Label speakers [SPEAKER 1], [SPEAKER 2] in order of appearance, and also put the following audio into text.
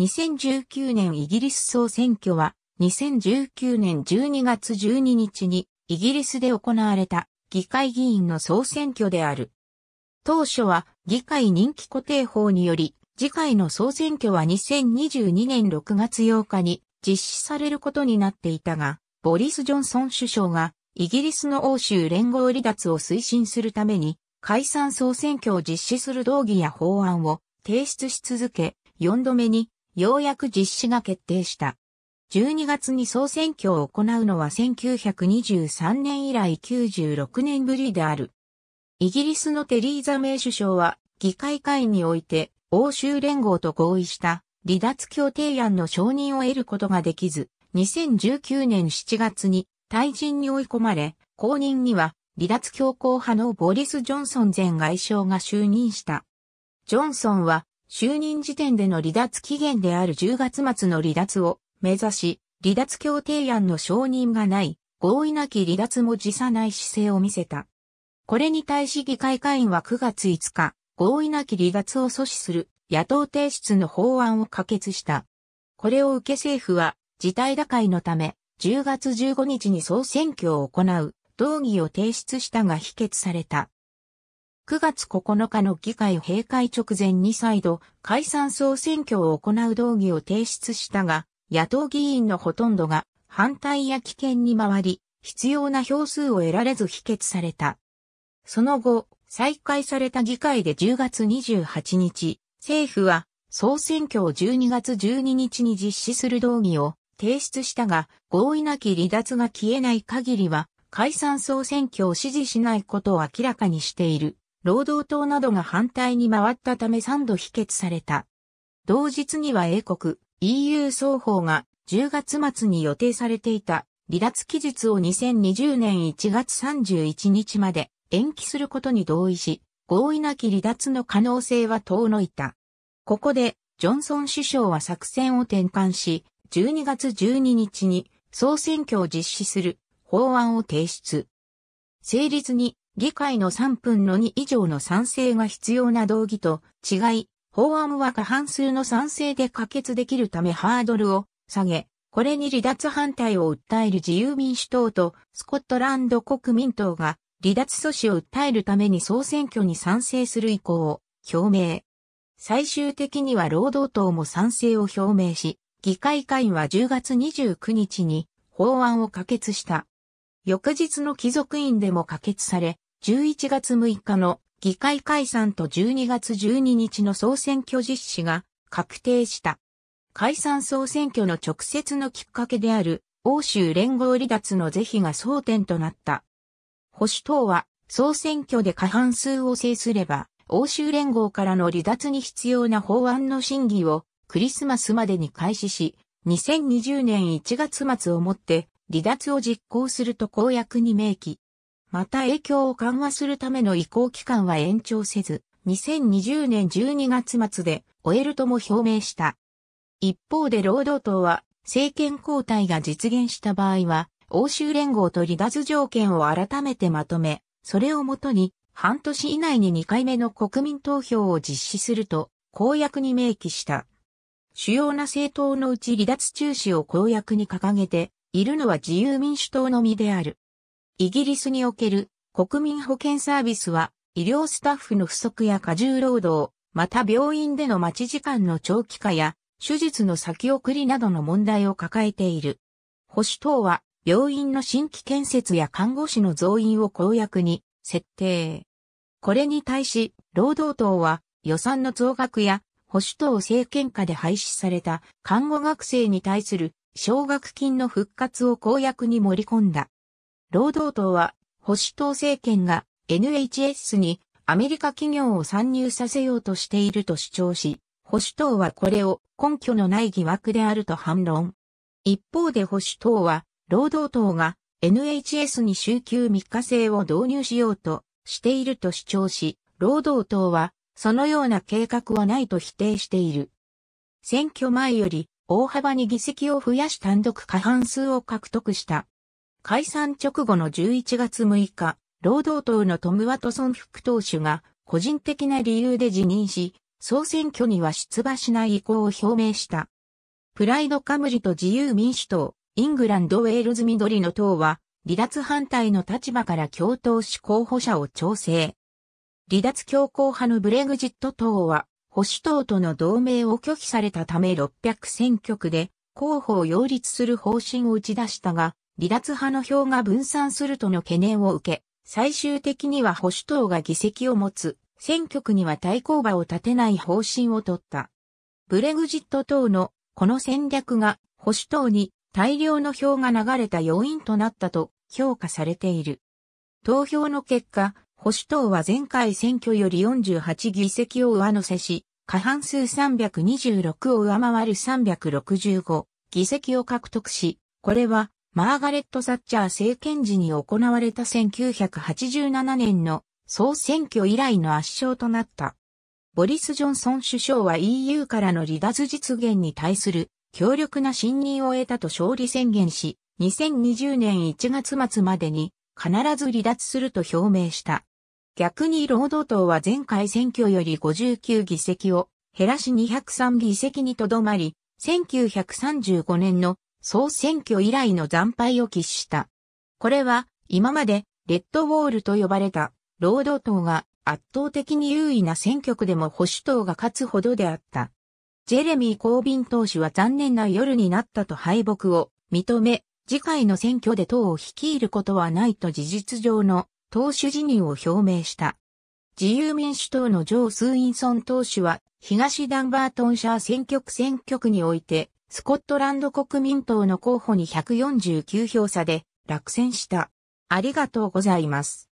[SPEAKER 1] 2019年イギリス総選挙は、2019年12月12日にイギリスで行われた議会議員の総選挙である。当初は議会人気固定法により、次回の総選挙は2022年6月8日に実施されることになっていたが、ボリス・ジョンソン首相がイギリスの欧州連合離脱を推進するために解散総選挙を実施する動議や法案を提出し続け、4度目にようやく実施が決定した。12月に総選挙を行うのは1923年以来96年ぶりである。イギリスのテリーザ・メイ首相は議会会において欧州連合と合意した離脱協定案の承認を得ることができず、2019年7月に退陣に追い込まれ、後任には離脱強硬派のボリス・ジョンソン前外相が就任した。ジョンソンは就任時点での離脱期限である10月末の離脱を目指し、離脱協定案の承認がない、合意なき離脱も辞さない姿勢を見せた。これに対し議会会員は9月5日、合意なき離脱を阻止する野党提出の法案を可決した。これを受け政府は、事態打開のため、10月15日に総選挙を行う、動議を提出したが否決された。9月9日の議会閉会直前に再度解散総選挙を行う動議を提出したが、野党議員のほとんどが反対や棄権に回り、必要な票数を得られず否決された。その後、再開された議会で10月28日、政府は総選挙を12月12日に実施する動議を提出したが、合意なき離脱が消えない限りは、解散総選挙を支持しないことを明らかにしている。労働党などが反対に回ったため3度否決された。同日には英国、EU 双方が10月末に予定されていた離脱期日を2020年1月31日まで延期することに同意し、合意なき離脱の可能性は遠のいた。ここで、ジョンソン首相は作戦を転換し、12月12日に総選挙を実施する法案を提出。成立に議会の3分の2以上の賛成が必要な動議と違い、法案は過半数の賛成で可決できるためハードルを下げ、これに離脱反対を訴える自由民主党とスコットランド国民党が離脱阻止を訴えるために総選挙に賛成する意向を表明。最終的には労働党も賛成を表明し、議会会員は10月29日に法案を可決した。翌日の貴族院でも可決され、11月6日の議会解散と12月12日の総選挙実施が確定した。解散総選挙の直接のきっかけである欧州連合離脱の是非が争点となった。保守党は総選挙で過半数を制すれば欧州連合からの離脱に必要な法案の審議をクリスマスまでに開始し、2020年1月末をもって離脱を実行すると公約に明記。また影響を緩和するための移行期間は延長せず、2020年12月末で終えるとも表明した。一方で労働党は政権交代が実現した場合は、欧州連合と離脱条件を改めてまとめ、それをもとに半年以内に2回目の国民投票を実施すると公約に明記した。主要な政党のうち離脱中止を公約に掲げて、いるのは自由民主党のみである。イギリスにおける国民保健サービスは医療スタッフの不足や過重労働、また病院での待ち時間の長期化や手術の先送りなどの問題を抱えている。保守党は病院の新規建設や看護師の増員を公約に設定。これに対し、労働党は予算の増額や保守党政権下で廃止された看護学生に対する奨学金の復活を公約に盛り込んだ。労働党は保守党政権が NHS にアメリカ企業を参入させようとしていると主張し、保守党はこれを根拠のない疑惑であると反論。一方で保守党は、労働党が NHS に週休3日制を導入しようとしていると主張し、労働党はそのような計画はないと否定している。選挙前より大幅に議席を増やし単独過半数を獲得した。解散直後の11月6日、労働党のトム・ワトソン副党首が個人的な理由で辞任し、総選挙には出馬しない意向を表明した。プライド・カムリと自由民主党、イングランド・ウェールズ緑の党は、離脱反対の立場から共闘し候補者を調整。離脱強硬派のブレグジット党は、保守党との同盟を拒否されたため600選挙区で候補を擁立する方針を打ち出したが、離脱派の票が分散するとの懸念を受け、最終的には保守党が議席を持つ、選挙区には対抗馬を立てない方針を取った。ブレグジット党のこの戦略が保守党に大量の票が流れた要因となったと評価されている。投票の結果、保守党は前回選挙より48議席を上乗せし、過半数326を上回る365議席を獲得し、これはマーガレット・サッチャー政権時に行われた1987年の総選挙以来の圧勝となった。ボリス・ジョンソン首相は EU からの離脱実現に対する強力な信任を得たと勝利宣言し、2020年1月末までに必ず離脱すると表明した。逆に労働党は前回選挙より59議席を減らし203議席にとどまり、1935年の総選挙以来の惨敗を喫した。これは今までレッドウォールと呼ばれた労働党が圧倒的に優位な選挙区でも保守党が勝つほどであった。ジェレミー・コービン党首は残念な夜になったと敗北を認め、次回の選挙で党を率いることはないと事実上の党首辞任を表明した。自由民主党のジョー・スーインソン党首は、東ダンバートンシャー選挙区選挙区において、スコットランド国民党の候補に149票差で落選した。ありがとうございます。